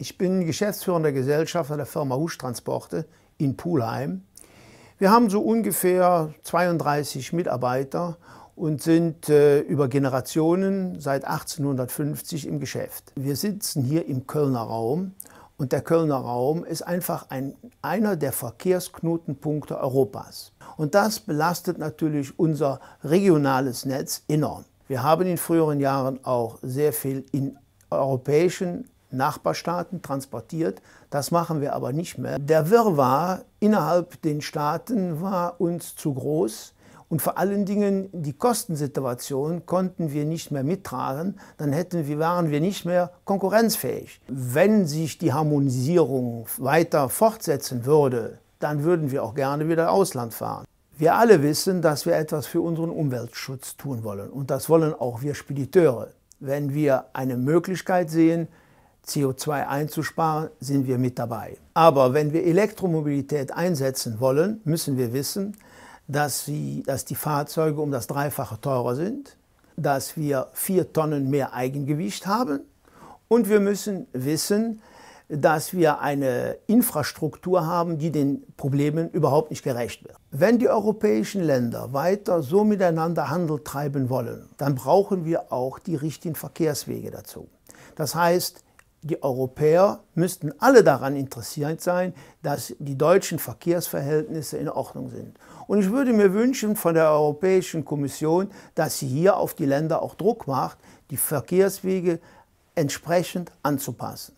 Ich bin Geschäftsführer der Gesellschafter der Firma Huschtransporte in Pulheim. Wir haben so ungefähr 32 Mitarbeiter und sind äh, über Generationen seit 1850 im Geschäft. Wir sitzen hier im Kölner Raum und der Kölner Raum ist einfach ein, einer der Verkehrsknotenpunkte Europas. Und das belastet natürlich unser regionales Netz enorm. Wir haben in früheren Jahren auch sehr viel in europäischen Nachbarstaaten transportiert. Das machen wir aber nicht mehr. Der Wirrwarr innerhalb den Staaten war uns zu groß. Und vor allen Dingen die Kostensituation konnten wir nicht mehr mittragen, dann hätten wir, waren wir nicht mehr konkurrenzfähig. Wenn sich die Harmonisierung weiter fortsetzen würde, dann würden wir auch gerne wieder Ausland fahren. Wir alle wissen, dass wir etwas für unseren Umweltschutz tun wollen. Und das wollen auch wir Spediteure. Wenn wir eine Möglichkeit sehen, CO2 einzusparen, sind wir mit dabei. Aber wenn wir Elektromobilität einsetzen wollen, müssen wir wissen, dass, sie, dass die Fahrzeuge um das Dreifache teurer sind, dass wir vier Tonnen mehr Eigengewicht haben und wir müssen wissen, dass wir eine Infrastruktur haben, die den Problemen überhaupt nicht gerecht wird. Wenn die europäischen Länder weiter so miteinander Handel treiben wollen, dann brauchen wir auch die richtigen Verkehrswege dazu. Das heißt, die Europäer müssten alle daran interessiert sein, dass die deutschen Verkehrsverhältnisse in Ordnung sind. Und ich würde mir wünschen von der Europäischen Kommission, dass sie hier auf die Länder auch Druck macht, die Verkehrswege entsprechend anzupassen.